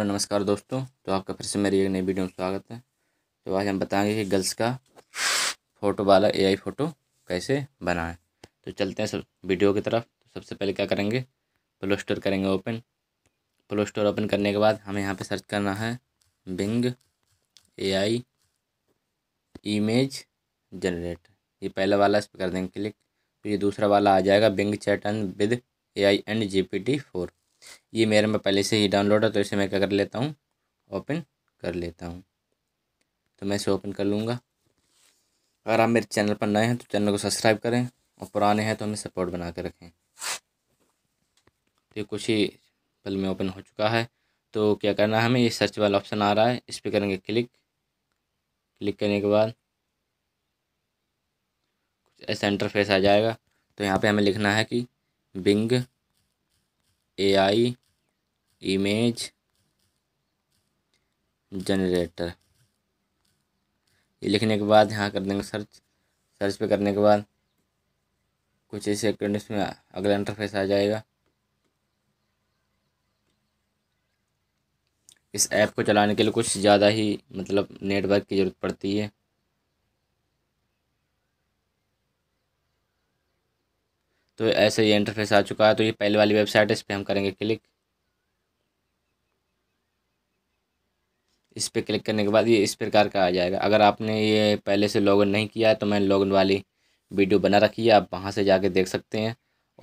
hello नमस्कार दोस्तों तो आपका फिर से मेरी एक नई वीडियो में स्वागत है तो आज हम बताएंगे कि गर्ल्स का फ़ोटो वाला एआई फ़ोटो कैसे बनाएं तो चलते हैं सब वीडियो की तरफ तो सबसे पहले क्या करेंगे प्लो स्टोर करेंगे ओपन प्लो स्टोर ओपन करने के बाद हमें यहाँ पर सर्च करना है बिंग एआई इमेज जनरेट ये पहला वाला इस पर कर देंगे क्लिक तो ये दूसरा वाला आ जाएगा Bing chat and with A I and G P T four ये मेरे में पहले से ही डाउनलोड है तो इसे मैं क्या कर लेता हूँ ओपन कर लेता हूँ तो मैं इसे ओपन कर लूँगा अगर आप मेरे चैनल पर नए हैं तो चैनल को सब्सक्राइब करें और पुराने हैं तो हमें सपोर्ट बना कर रखें तो कुछ ही पल में ओपन हो चुका है तो क्या करना है हमें ये सर्च वाला ऑप्शन आ रहा है इस पर करेंगे क्लिक क्लिक करने के बाद कुछ ऐसा इंटरफेस आ जाएगा तो यहाँ पे हमें लिखना है कि बिंग एआई इमेज जनरेटर ये लिखने के बाद यहाँ कर देंगे सर्च सर्च पे करने के बाद कुछ ऐसे सेकेंड में अगला इंटरफेस आ जाएगा इस ऐप को चलाने के लिए कुछ ज़्यादा ही मतलब नेटवर्क की ज़रूरत पड़ती है तो ऐसे ये इंटरफेस आ चुका है तो ये पहले वाली वेबसाइट है इस पर हम करेंगे क्लिक इस पर क्लिक करने के बाद ये इस प्रकार का आ जाएगा अगर आपने ये पहले से लॉगिन नहीं किया है तो मैंने लॉगिन वाली वीडियो बना रखी है आप वहाँ से जाके देख सकते हैं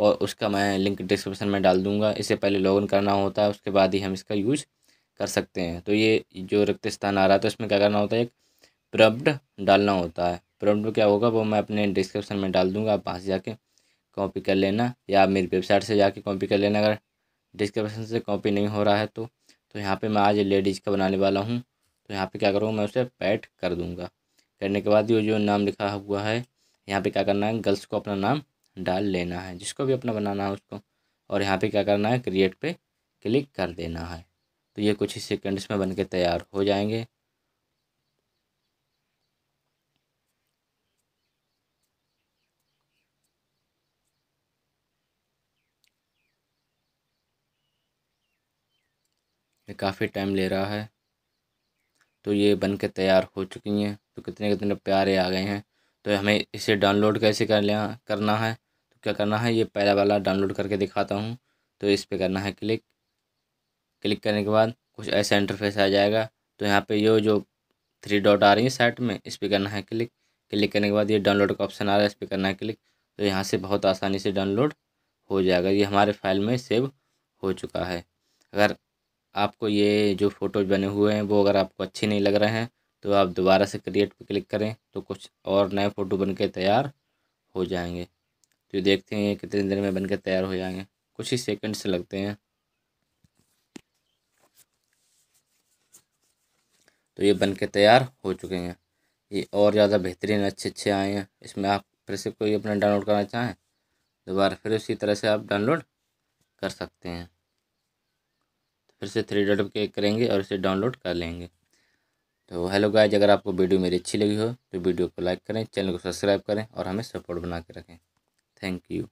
और उसका मैं लिंक डिस्क्रिप्शन में डाल दूँगा इससे पहले लॉगिन करना होता है उसके बाद ही हम इसका यूज़ कर सकते हैं तो ये जो रिक्त स्थान आ रहा था तो इसमें क्या करना होता है एक प्रब्ड डालना होता है प्रब्ड क्या होगा वो मैं अपने डिस्क्रिप्शन में डाल दूँगा आप वहाँ से जाके कॉपी कर लेना या आप मेरी वेबसाइट से जाके कॉपी कर लेना अगर डिस्क्रिप्शन से कॉपी नहीं हो रहा है तो तो यहाँ पे मैं आज लेडीज़ का बनाने वाला हूँ तो यहाँ पे क्या करूँगा मैं उसे पैड कर दूँगा करने के बाद ये जो नाम लिखा हुआ है यहाँ पे क्या करना है गर्ल्स को अपना नाम डाल लेना है जिसको भी अपना बनाना है उसको और यहाँ पर क्या करना है क्रिएट पर क्लिक कर देना है तो ये कुछ ही सेकेंड्स में बन के तैयार हो जाएंगे ये काफ़ी टाइम ले रहा है तो ये बन के तैयार हो चुकी हैं तो कितने कितने प्यारे आ गए हैं तो हमें इसे डाउनलोड कैसे कर लिया करना है तो क्या करना है ये पहला वाला डाउनलोड करके दिखाता हूँ तो इस पर करना है क्लिक क्लिक करने के बाद कुछ ऐसा इंटरफेस आ जाएगा तो यहाँ पे ये जो थ्री डॉट आ रही है साइट में इस पर करना है क्लिक क्लिक करने के बाद ये डाउनलोड का ऑप्शन आ रहा है इस पर करना है क्लिक तो यहाँ से बहुत आसानी से डाउनलोड हो जाएगा ये हमारे फाइल में सेव हो चुका है अगर आपको ये जो फ़ोटोज़ बने हुए हैं वो अगर आपको अच्छे नहीं लग रहे हैं तो आप दोबारा से क्रिएट पर क्लिक करें तो कुछ और नए फ़ोटो बन के तैयार हो जाएंगे तो ये देखते हैं कितनी देर में बन के तैयार हो जाएंगे कुछ ही सेकेंड्स से लगते हैं तो ये बन के तैयार हो चुके हैं ये और ज़्यादा बेहतरीन अच्छे अच्छे आए हैं इसमें आप फिर से कोई अपना डाउनलोड करना चाहें दोबारा फिर उसी तरह से आप डाउनलोड कर सकते हैं फिर से थ्री डॉट क्लिक करेंगे और इसे डाउनलोड कर लेंगे तो हेलो गाइज अगर आपको वीडियो मेरी अच्छी लगी हो तो वीडियो को लाइक करें चैनल को सब्सक्राइब करें और हमें सपोर्ट बना के रखें थैंक यू